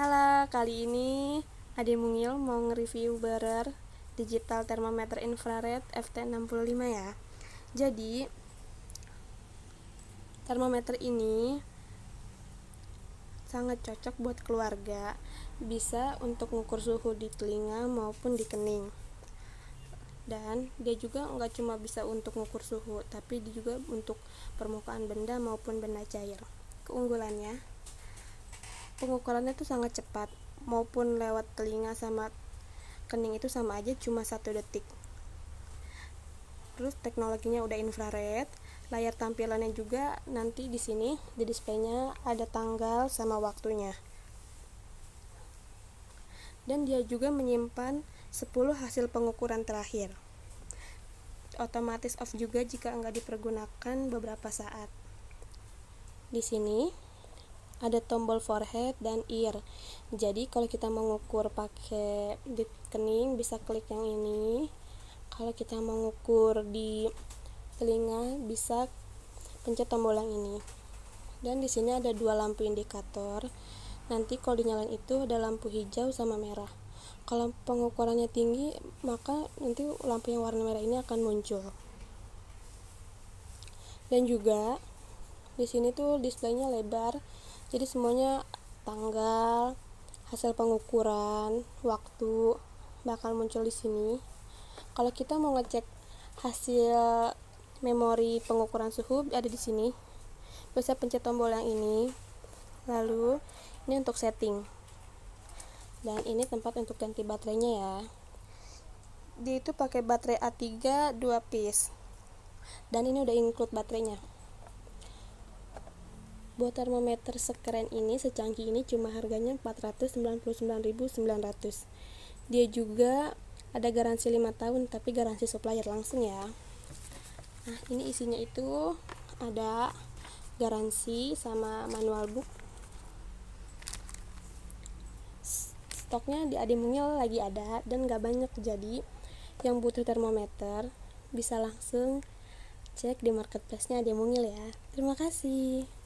Halo, kali ini Ade Mungil mau nge-review barer digital termometer infrared FT65 ya. Jadi termometer ini sangat cocok buat keluarga. Bisa untuk mengukur suhu di telinga maupun di kening. Dan dia juga nggak cuma bisa untuk mengukur suhu, tapi dia juga untuk permukaan benda maupun benda cair. Keunggulannya, pengukurannya tuh sangat cepat maupun lewat telinga sama kening itu sama aja cuma satu detik terus teknologinya udah infrared layar tampilannya juga nanti di sini di displaynya ada tanggal sama waktunya dan dia juga menyimpan 10 hasil pengukuran terakhir otomatis off juga jika enggak dipergunakan beberapa saat di sini ada tombol forehead dan ear jadi kalau kita mengukur pakai di kening bisa klik yang ini kalau kita mengukur di telinga bisa pencet tombol yang ini dan di sini ada dua lampu indikator nanti kalau dinyalain itu ada lampu hijau sama merah kalau pengukurannya tinggi maka nanti lampu yang warna merah ini akan muncul dan juga di sini tuh displaynya lebar jadi semuanya tanggal hasil pengukuran waktu bakal muncul di sini kalau kita mau ngecek hasil memori pengukuran suhu ada di sini bisa pencet tombol yang ini lalu ini untuk setting dan ini tempat untuk ganti baterainya ya Di itu pakai baterai A3 2 piece dan ini udah include baterainya Buat termometer sekeren ini, secanggih ini cuma harganya 499.900. Dia juga ada garansi 5 tahun, tapi garansi supplier langsung ya. Nah, ini isinya itu ada garansi sama manual book. Stoknya di Ademungil lagi ada dan gak banyak jadi yang butuh termometer bisa langsung cek di marketplace-nya Ademungil ya. Terima kasih.